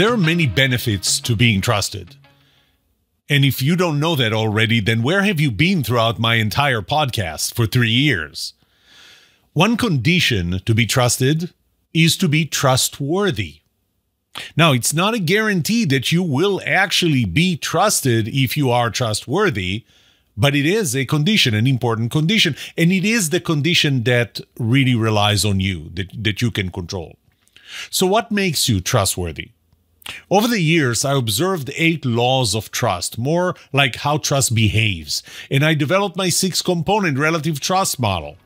There are many benefits to being trusted. And if you don't know that already, then where have you been throughout my entire podcast for three years? One condition to be trusted is to be trustworthy. Now, it's not a guarantee that you will actually be trusted if you are trustworthy, but it is a condition, an important condition. And it is the condition that really relies on you, that, that you can control. So, what makes you trustworthy? Over the years, I observed eight laws of trust, more like how trust behaves, and I developed my six component relative trust model.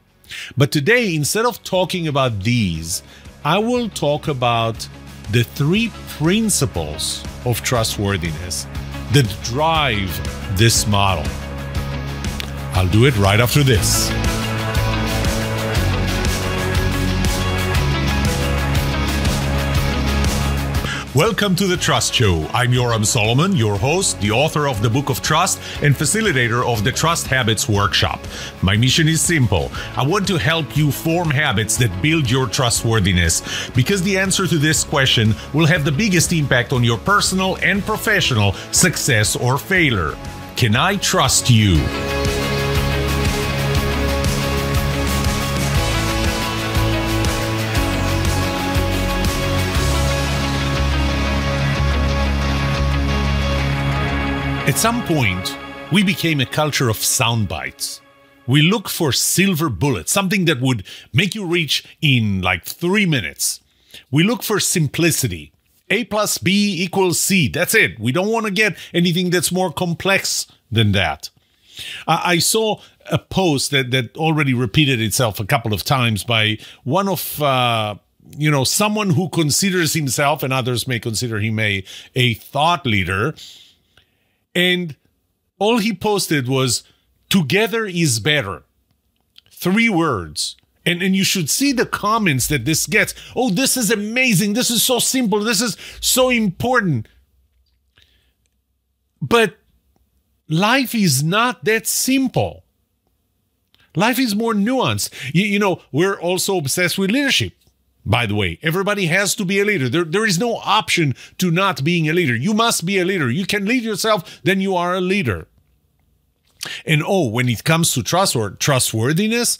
But today, instead of talking about these, I will talk about the three principles of trustworthiness that drive this model. I'll do it right after this. Welcome to The Trust Show. I'm Yoram Solomon, your host, the author of the Book of Trust, and facilitator of the Trust Habits Workshop. My mission is simple I want to help you form habits that build your trustworthiness, because the answer to this question will have the biggest impact on your personal and professional success or failure. Can I trust you? At some point, we became a culture of sound bites. We look for silver bullets, something that would make you reach in like three minutes. We look for simplicity. A plus B equals C. That's it. We don't want to get anything that's more complex than that. I saw a post that, that already repeated itself a couple of times by one of, uh, you know, someone who considers himself, and others may consider him a, a thought leader, and all he posted was together is better. Three words. And, and you should see the comments that this gets. Oh, this is amazing. This is so simple. This is so important. But life is not that simple. Life is more nuanced. You, you know, we're also obsessed with leadership by the way. Everybody has to be a leader. There, there is no option to not being a leader. You must be a leader. You can lead yourself, then you are a leader. And oh, when it comes to trust or trustworthiness,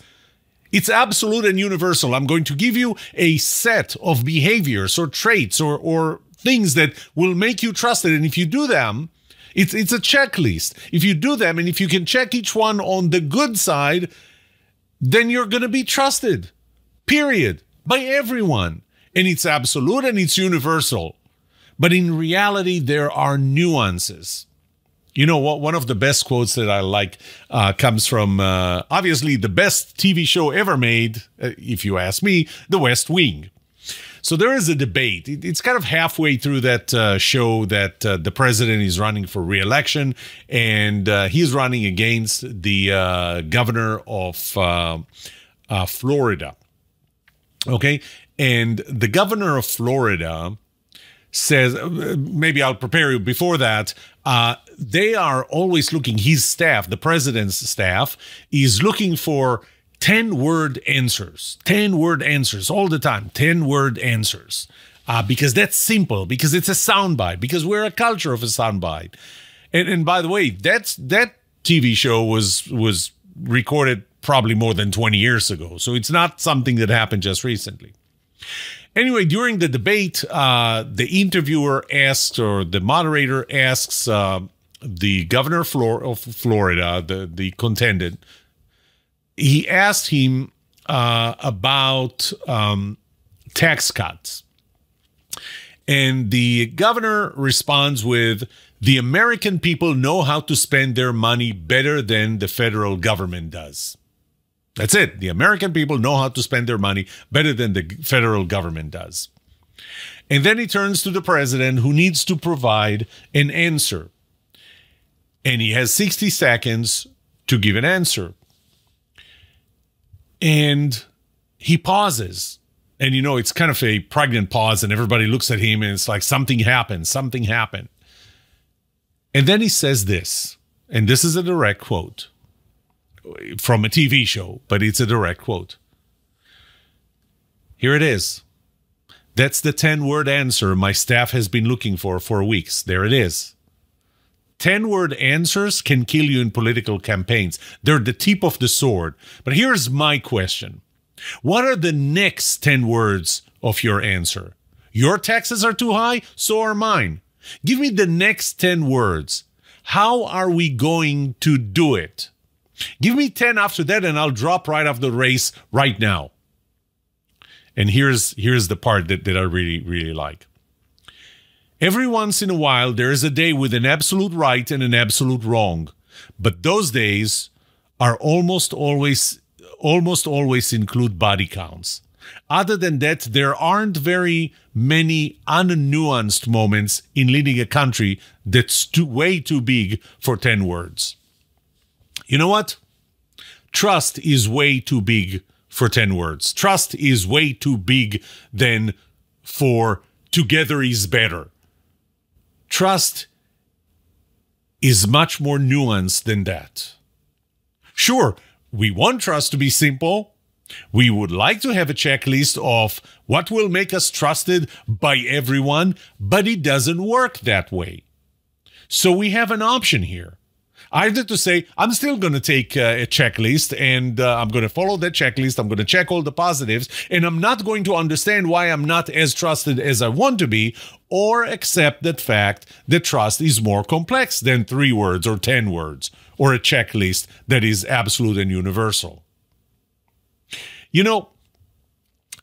it's absolute and universal. I'm going to give you a set of behaviors or traits or, or things that will make you trusted. And if you do them, it's, it's a checklist. If you do them and if you can check each one on the good side, then you're going to be trusted. Period by everyone. And it's absolute and it's universal. But in reality, there are nuances. You know what? One of the best quotes that I like uh, comes from uh, obviously the best TV show ever made, uh, if you ask me, The West Wing. So there is a debate. It's kind of halfway through that uh, show that uh, the president is running for reelection and he's running against the governor of Florida. Okay. And the governor of Florida says, uh, maybe I'll prepare you before that. Uh, they are always looking, his staff, the president's staff, is looking for 10 word answers, 10 word answers all the time, 10 word answers. Uh, because that's simple, because it's a soundbite, because we're a culture of a soundbite. And, and by the way, that's that TV show was was recorded probably more than 20 years ago. So it's not something that happened just recently. Anyway, during the debate, uh, the interviewer asked, or the moderator asks, uh, the governor of Florida, the, the contended, he asked him uh, about um, tax cuts. And the governor responds with, the American people know how to spend their money better than the federal government does. That's it. The American people know how to spend their money better than the federal government does. And then he turns to the president who needs to provide an answer. And he has 60 seconds to give an answer. And he pauses. And you know, it's kind of a pregnant pause, and everybody looks at him and it's like something happened, something happened. And then he says this, and this is a direct quote from a TV show, but it's a direct quote. Here it is. That's the 10 word answer my staff has been looking for for weeks. There it is. 10 word answers can kill you in political campaigns. They're the tip of the sword. But here's my question What are the next 10 words of your answer? Your taxes are too high, so are mine. Give me the next 10 words. How are we going to do it? Give me 10 after that and I'll drop right off the race right now. And here's here's the part that, that I really, really like. Every once in a while, there is a day with an absolute right and an absolute wrong. But those days are almost always almost always include body counts. Other than that, there aren't very many unnuanced moments in leading a country that's too, way too big for 10 words. You know what? Trust is way too big for 10 words. Trust is way too big than for together is better. Trust is much more nuanced than that. Sure, we want trust to be simple. We would like to have a checklist of what will make us trusted by everyone, but it doesn't work that way. So we have an option here. Either to say, I'm still going to take uh, a checklist and uh, I'm going to follow that checklist, I'm going to check all the positives, and I'm not going to understand why I'm not as trusted as I want to be, or accept that fact that trust is more complex than three words or 10 words, or a checklist that is absolute and universal. You know,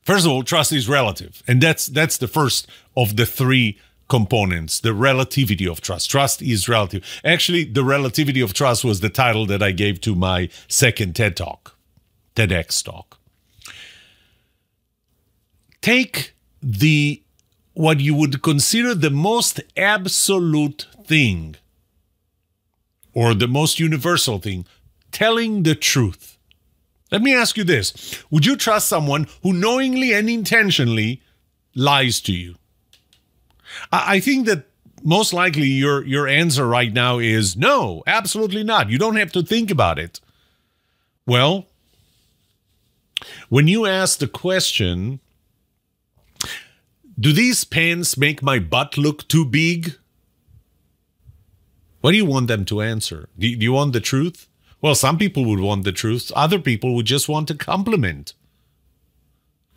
first of all, trust is relative, and that's that's the first of the three components the relativity of trust trust is relative actually the relativity of trust was the title that i gave to my second ted talk tedx talk take the what you would consider the most absolute thing or the most universal thing telling the truth let me ask you this would you trust someone who knowingly and intentionally lies to you I think that most likely your your answer right now is no, absolutely not. You don't have to think about it. Well, when you ask the question, do these pants make my butt look too big? What do you want them to answer? Do you want the truth? Well, some people would want the truth. Other people would just want a compliment.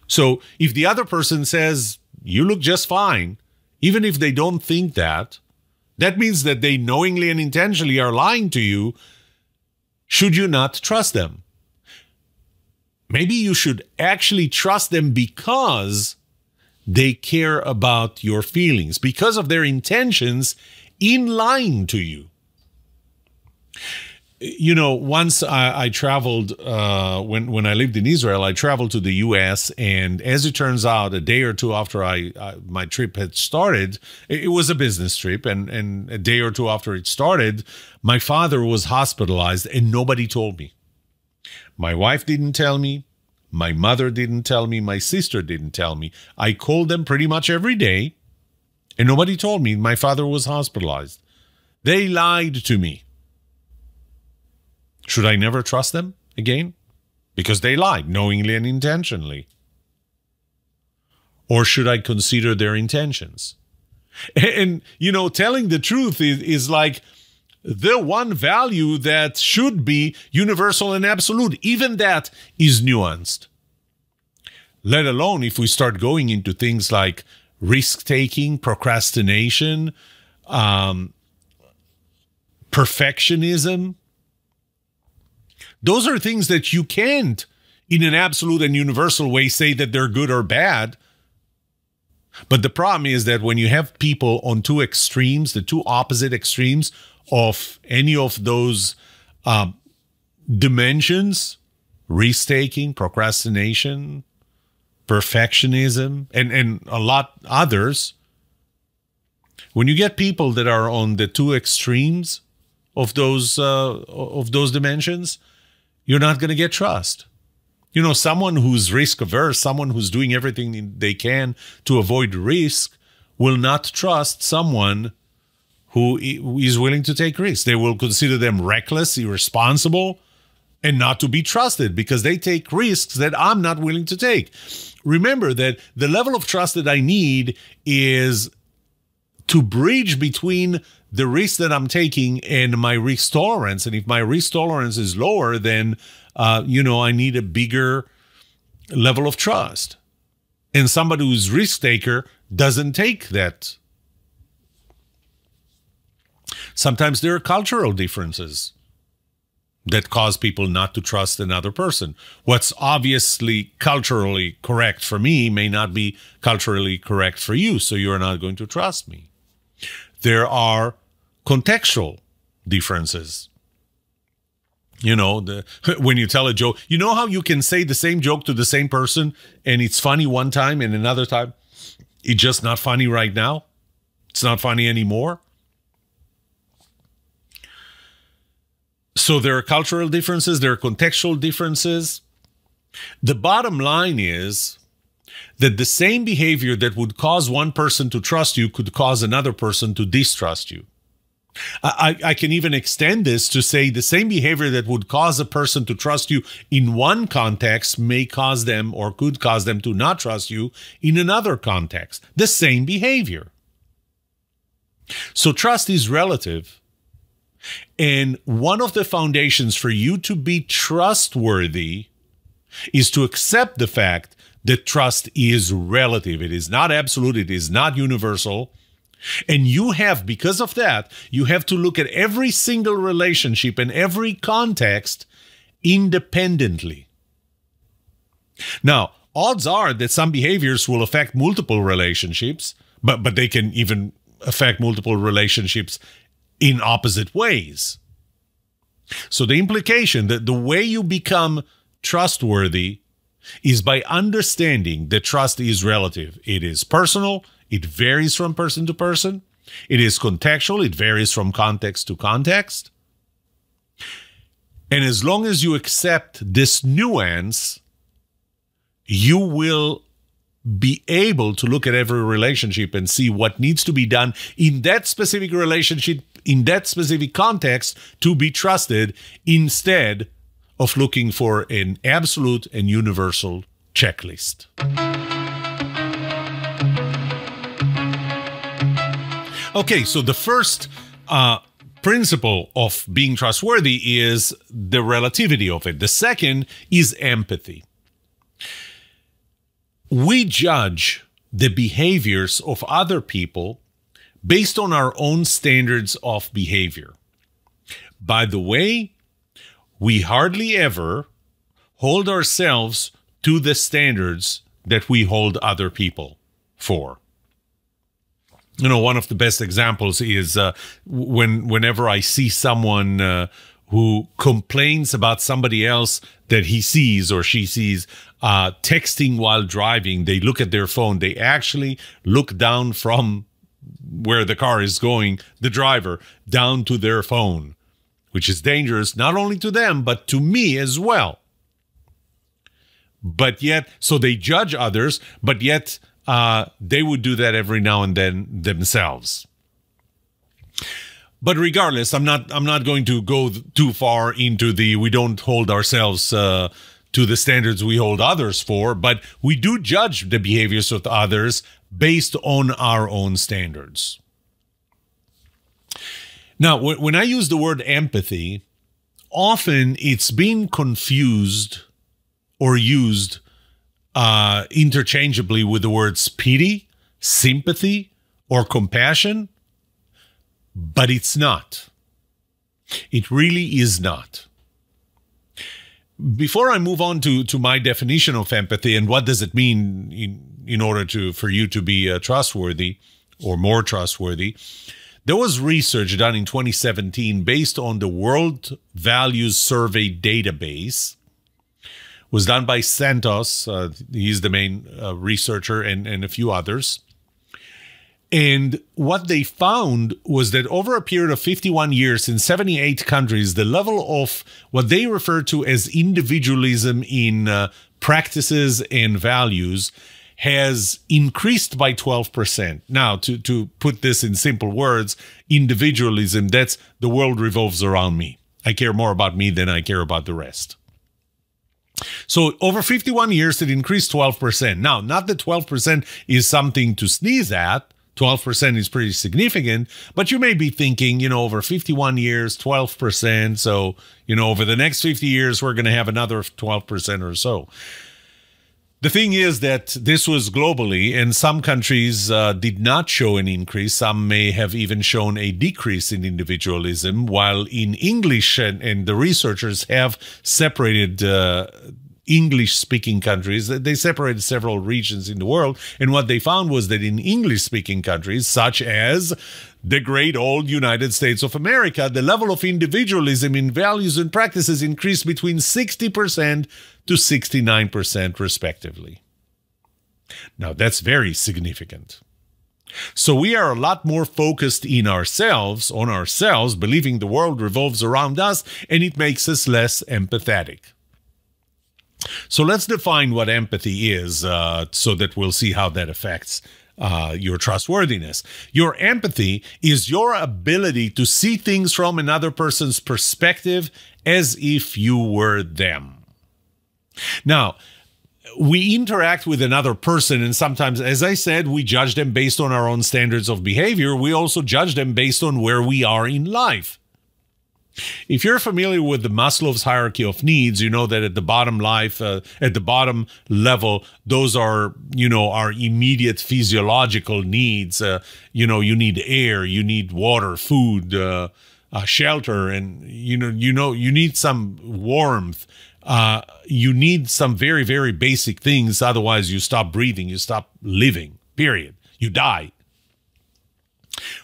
So if the other person says, you look just fine, even if they don't think that, that means that they knowingly and intentionally are lying to you. Should you not trust them? Maybe you should actually trust them because they care about your feelings, because of their intentions in lying to you you know, once I, I traveled uh, when when I lived in Israel, I traveled to the U.S. and as it turns out, a day or two after I, I my trip had started, it, it, was a business trip, and and a day or two after it started, my father was hospitalized, and nobody told me. My wife didn't tell me. My mother didn't tell me. My sister didn't tell me. I called them pretty much every day, and nobody told me my father was hospitalized. They lied to me. Should I never trust them again? Because they lied knowingly and intentionally. Or should I consider their intentions? And, you know, telling the truth is, is like the one value that should be universal and absolute. Even that is nuanced. Let alone if we start going into things like risk taking, procrastination, um, perfectionism those are things that you can't, in an absolute and universal way, say that they're good or bad. But the problem is that when you have people on two extremes, the two opposite extremes of any of those um, dimensions, risk-taking, procrastination, perfectionism, and, and a lot others, when you get people that are on the two extremes of those uh, of those dimensions, you're not going to get trust. You know, someone who's risk averse, someone who's doing everything they can to avoid risk, will not trust someone who is willing to take risks. They will consider them reckless, irresponsible, and not to be trusted because they take risks that I'm not willing to take. Remember that the level of trust that I need is to bridge between the risk that I'm taking and my risk tolerance. And if my risk tolerance is lower, then, uh, you know, I need a bigger level of trust. And somebody who's risk taker doesn't take that. Sometimes there are cultural differences that cause people not to trust another person. What's obviously culturally correct for me may not be culturally correct for you, so you're not going to trust me. There are contextual differences. You know, the, when you tell a joke, you know how you can say the same joke to the same person and it's funny one time and another time it's just not funny right now? It's not funny anymore? So there are cultural differences, there are contextual differences. The bottom line is that the same behavior that would cause one person to trust you could cause another person to distrust you. I, I, can even extend this to say the same behavior that would cause a person to trust you in one context may cause them or could cause them to not trust you in another context. The same behavior. So trust is relative. And one of the foundations for you to be trustworthy is to accept the fact that trust is relative. It is not absolute. It is not universal and you have, because of that, you have to look at every single relationship and every context independently. Now, odds are that some behaviors will affect multiple relationships, but, but they can even affect multiple relationships in opposite ways. So the implication that the way you become trustworthy is by understanding that trust is relative. It is personal, it varies from person to person. It is contextual. It varies from context to context. And as long as you accept this nuance, you will be able to look at every relationship and see what needs to be done in that specific relationship, in that specific context to be trusted instead of looking for an absolute and universal checklist. Okay, so the first uh, principle of being trustworthy is the relativity of it. The second is empathy. We judge the behaviors of other people based on our own standards of behavior. By the way, we hardly ever hold ourselves to the standards that we hold other people for you know one of the best examples is uh, when whenever i see someone uh, who complains about somebody else that he sees or she sees uh, texting while driving they look at their phone they actually look down from where the car is going the driver down to their phone which is dangerous not only to them but to me as well but yet so they judge others but yet uh, they would do that every now and then themselves. But regardless, I'm not I'm not going to go too far into the we don't hold ourselves uh, to the standards we hold others for, but we do judge the behaviors of others based on our own standards. Now, when I use the word empathy, often it's been confused or used uh, interchangeably with the words pity, sympathy, or compassion, but it's not. It really is not. Before I move on to, to my definition of empathy and what does it mean in, in order to for you to be uh, trustworthy or more trustworthy, there was research done in 2017 based on the World Values Survey database was done by Santos. Uh, he's the main uh, researcher and, and a few others. And what they found was that over a period of 51 years in 78 countries, the level of what they refer to as individualism in uh, practices and values has increased by 12%. Now, to, to put this in simple words, individualism, that's the world revolves around me. I care more about me than I care about the rest. So over 51 years, it increased 12%. Now, not that 12% is something to sneeze at. 12% is pretty significant, but you may be thinking, you know, over 51 years, 12%. So, you know, over the next 50 years, we're going to have another 12% or so. The thing is that this was globally, and some countries uh, did not show an increase. Some may have even shown a decrease in individualism, while in English, and, and the researchers have separated. Uh, English speaking countries. They separated several regions in the world. And what they found was that in English speaking countries, such as the great old United States of America, the level of individualism in values and practices increased between 60% to 69%, respectively. Now, that's very significant. So we are a lot more focused in ourselves, on ourselves, believing the world revolves around us, and it makes us less empathetic. So let's define what empathy is uh, so that we'll see how that affects uh, your trustworthiness. Your empathy is your ability to see things from another person's perspective as if you were them. Now, we interact with another person, and sometimes, as I said, we judge them based on our own standards of behavior. We also judge them based on where we are in life. If you're familiar with the Maslow's hierarchy of needs, you know that at the bottom life, uh, at the bottom level, those are you know our immediate physiological needs. Uh, you know, you need air, you need water, food, uh, uh shelter, and you know you know you need some warmth uh, you need some very, very basic things. Otherwise, you stop breathing, you stop living, period. You die.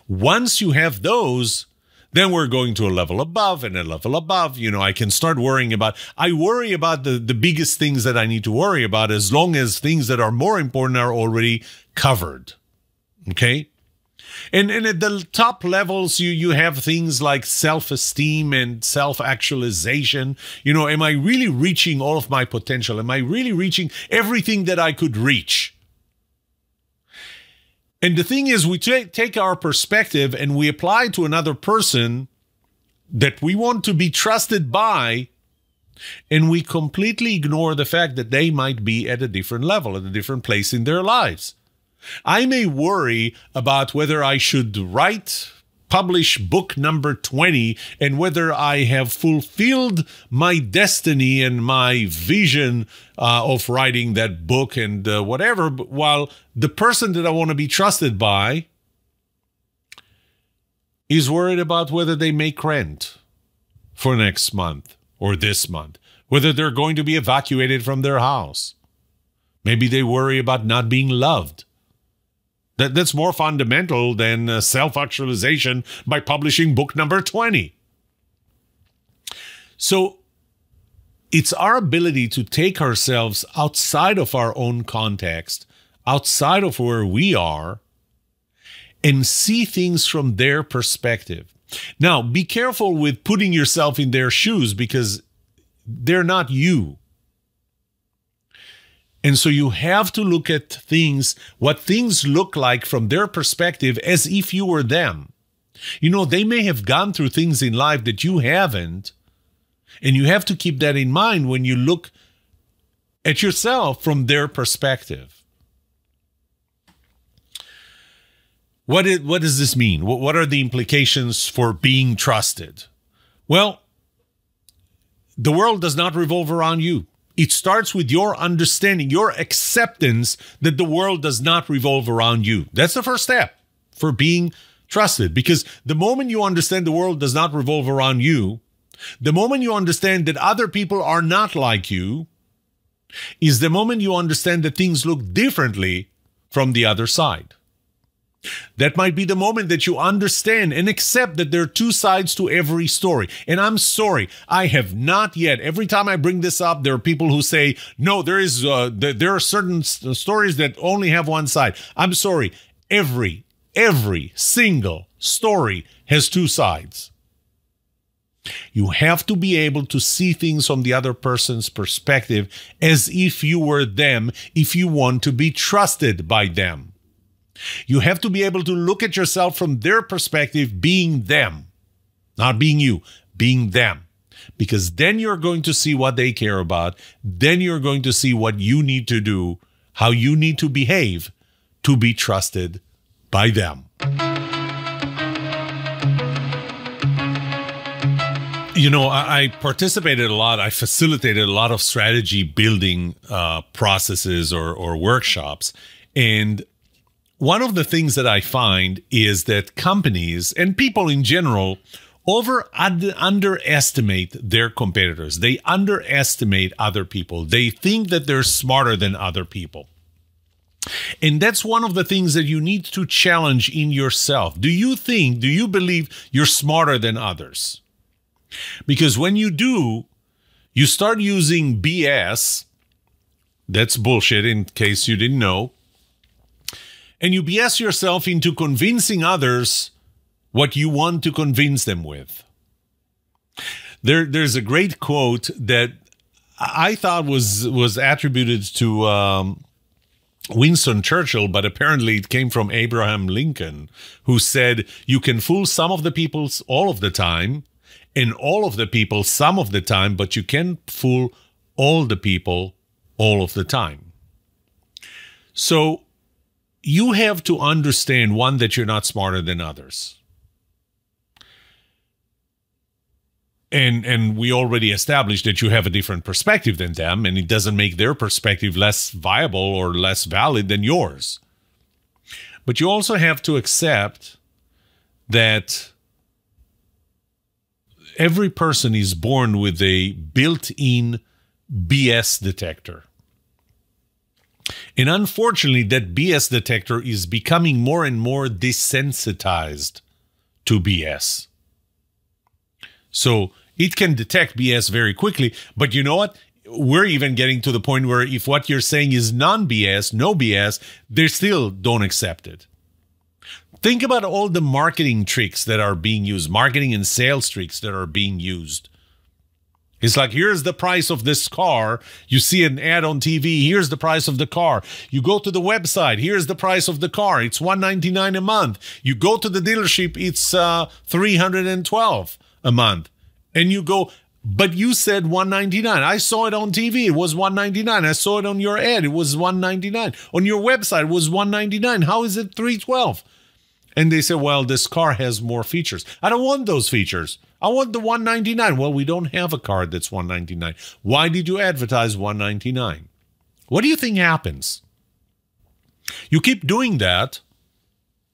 Once you have those, then we're going to a level above and a level above. You know, I can start worrying about, I worry about the, the biggest things that I need to worry about as long as things that are more important are already covered. Okay. And, and at the top levels, you, you have things like self-esteem and self-actualization. You know, am I really reaching all of my potential? Am I really reaching everything that I could reach? And the thing is, we take our perspective and we apply to another person that we want to be trusted by, and we completely ignore the fact that they might be at a different level, at a different place in their lives. I may worry about whether I should write, publish book number 20, and whether I have fulfilled my destiny and my vision uh, of writing that book and uh, whatever, but while the person that I want to be trusted by is worried about whether they make rent for next month or this month, whether they're going to be evacuated from their house. Maybe they worry about not being loved. That, that's more fundamental than uh, self actualization by publishing book number 20. So it's our ability to take ourselves outside of our own context, outside of where we are, and see things from their perspective. Now, be careful with putting yourself in their shoes because they're not you. And so you have to look at things, what things look like from their perspective, as if you were them. You know, they may have gone through things in life that you haven't. And you have to keep that in mind when you look at yourself from their perspective. What, is, what does this mean? What, what are the implications for being trusted? Well, the world does not revolve around you. It starts with your understanding, your acceptance that the world does not revolve around you. That's the first step for being trusted because the moment you understand the world does not revolve around you, the moment you understand that other people are not like you, is the moment you understand that things look differently from the other side. That might be the moment that you understand and accept that there are two sides to every story. And I'm sorry, I have not yet. Every time I bring this up, there are people who say, "No, there is uh, th there are certain st stories that only have one side." I'm sorry. Every every single story has two sides. You have to be able to see things from the other person's perspective as if you were them, if you want to be trusted by them. You have to be able to look at yourself from their perspective, being them, not being you, being them. Because then you're going to see what they care about. Then you're going to see what you need to do, how you need to behave to be trusted by them. You know, I, I participated a lot. I facilitated a lot of strategy building uh, processes or, or workshops. And one of the things that I find is that companies and people in general over underestimate their competitors. They underestimate other people. They think that they're smarter than other people. And that's one of the things that you need to challenge in yourself. Do you think, do you believe you're smarter than others? Because when you do, you start using BS, that's bullshit in case you didn't know, and you BS yourself into convincing others what you want to convince them with. There, there's a great quote that I thought was was attributed to um, Winston Churchill, but apparently it came from Abraham Lincoln, who said, "You can fool some of the people all of the time, and all of the people some of the time, but you can't fool all the people all of the time." So you have to understand one that you're not smarter than others and and we already established that you have a different perspective than them and it doesn't make their perspective less viable or less valid than yours but you also have to accept that every person is born with a built-in bs detector and unfortunately, that BS detector is becoming more and more desensitized to BS. So it can detect BS very quickly. But you know what? We're even getting to the point where if what you're saying is non BS, no BS, they still don't accept it. Think about all the marketing tricks that are being used, marketing and sales tricks that are being used it's like, here's the price of this car. You see an ad on TV. Here's the price of the car. You go to the website. Here's the price of the car. It's 199 a month. You go to the dealership. It's uh, 312 a month. And you go, but you said 199. I saw it on TV. It was 199. I saw it on your ad. It was 199. On your website, it was 199. How is it 312? And they say, well, this car has more features. I don't want those features. I want the 199. Well, we don't have a card that's 199. Why did you advertise 199? What do you think happens? You keep doing that.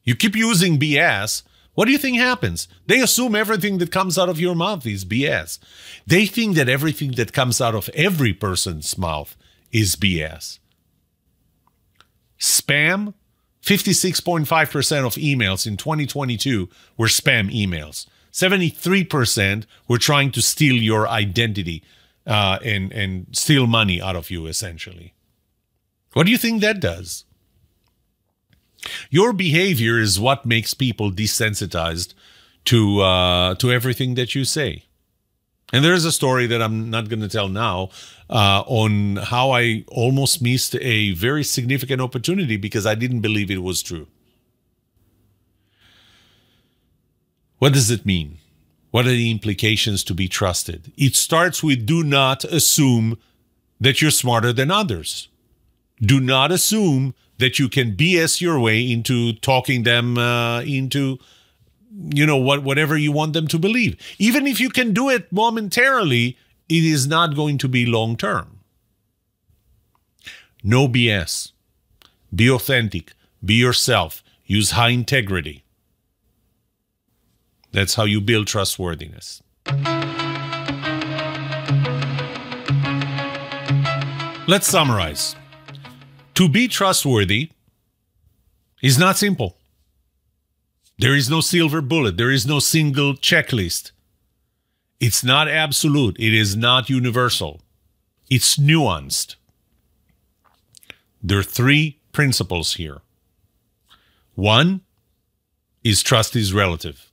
You keep using BS. What do you think happens? They assume everything that comes out of your mouth is BS. They think that everything that comes out of every person's mouth is BS. Spam 56.5% of emails in 2022 were spam emails. 73% were trying to steal your identity uh, and, and steal money out of you, essentially. What do you think that does? Your behavior is what makes people desensitized to, uh, to everything that you say. And there is a story that I'm not going to tell now uh, on how I almost missed a very significant opportunity because I didn't believe it was true. What does it mean? What are the implications to be trusted? It starts with do not assume that you're smarter than others. Do not assume that you can BS your way into talking them uh, into you know what whatever you want them to believe even if you can do it momentarily it is not going to be long term no bs be authentic be yourself use high integrity that's how you build trustworthiness let's summarize to be trustworthy is not simple there is no silver bullet. There is no single checklist. It's not absolute. It is not universal. It's nuanced. There are three principles here. One is trust is relative.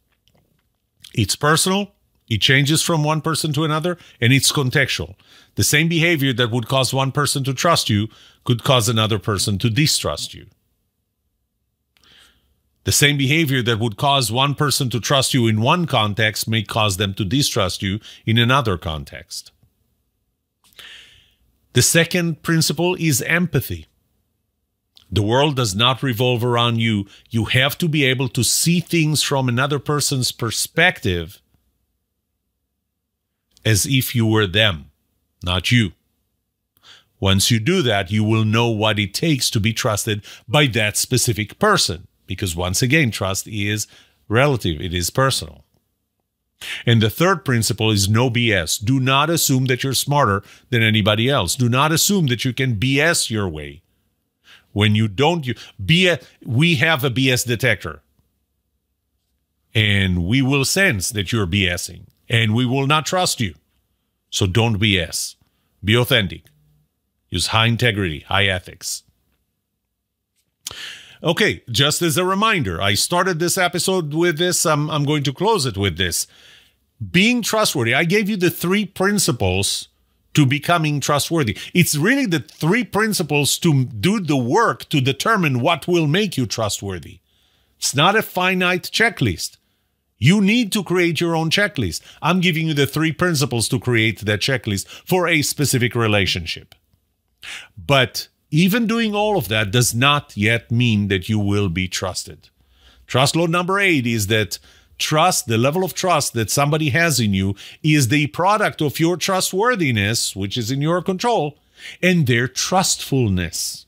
It's personal. It changes from one person to another and it's contextual. The same behavior that would cause one person to trust you could cause another person to distrust you. The same behavior that would cause one person to trust you in one context may cause them to distrust you in another context. The second principle is empathy. The world does not revolve around you. You have to be able to see things from another person's perspective as if you were them, not you. Once you do that, you will know what it takes to be trusted by that specific person because once again, trust is relative, it is personal. And the third principle is no BS. Do not assume that you're smarter than anybody else. Do not assume that you can BS your way. When you don't, you BS, we have a BS detector. And we will sense that you're BSing and we will not trust you. So don't BS. Be authentic. Use high integrity, high ethics. Okay, just as a reminder, I started this episode with this. I'm, I'm going to close it with this. Being trustworthy, I gave you the three principles to becoming trustworthy. It's really the three principles to do the work to determine what will make you trustworthy. It's not a finite checklist. You need to create your own checklist. I'm giving you the three principles to create that checklist for a specific relationship. But even doing all of that does not yet mean that you will be trusted. Trust load number eight is that trust, the level of trust that somebody has in you, is the product of your trustworthiness, which is in your control, and their trustfulness.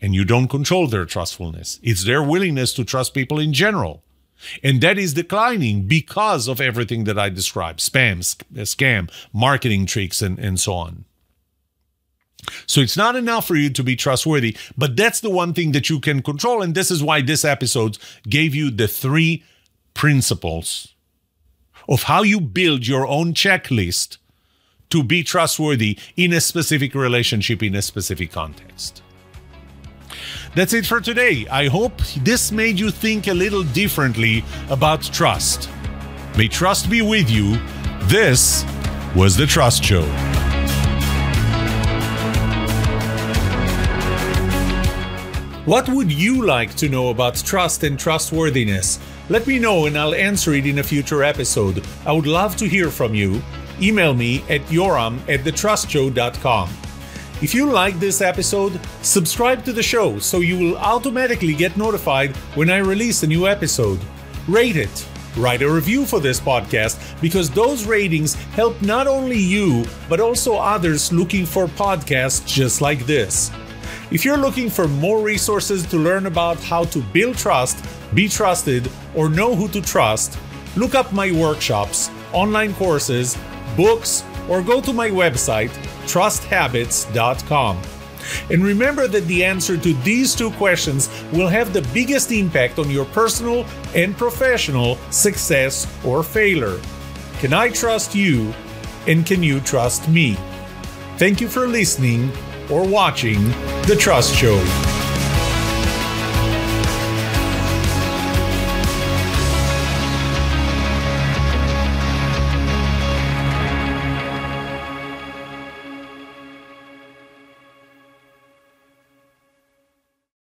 And you don't control their trustfulness, it's their willingness to trust people in general. And that is declining because of everything that I described spam, sc scam, marketing tricks, and, and so on. So it's not enough for you to be trustworthy, but that's the one thing that you can control. And this is why this episode gave you the three principles of how you build your own checklist to be trustworthy in a specific relationship, in a specific context. That's it for today. I hope this made you think a little differently about trust. May trust be with you. This was The Trust Show. What would you like to know about trust and trustworthiness? Let me know and I'll answer it in a future episode. I would love to hear from you. Email me at yoram at thetrustshow.com. If you like this episode, subscribe to the show so you will automatically get notified when I release a new episode. Rate it. Write a review for this podcast because those ratings help not only you, but also others looking for podcasts just like this. If you're looking for more resources to learn about how to build trust, be trusted, or know who to trust, look up my workshops, online courses, books, or go to my website, trusthabits.com. And remember that the answer to these two questions will have the biggest impact on your personal and professional success or failure. Can I trust you? And can you trust me? Thank you for listening or watching The Trust Show.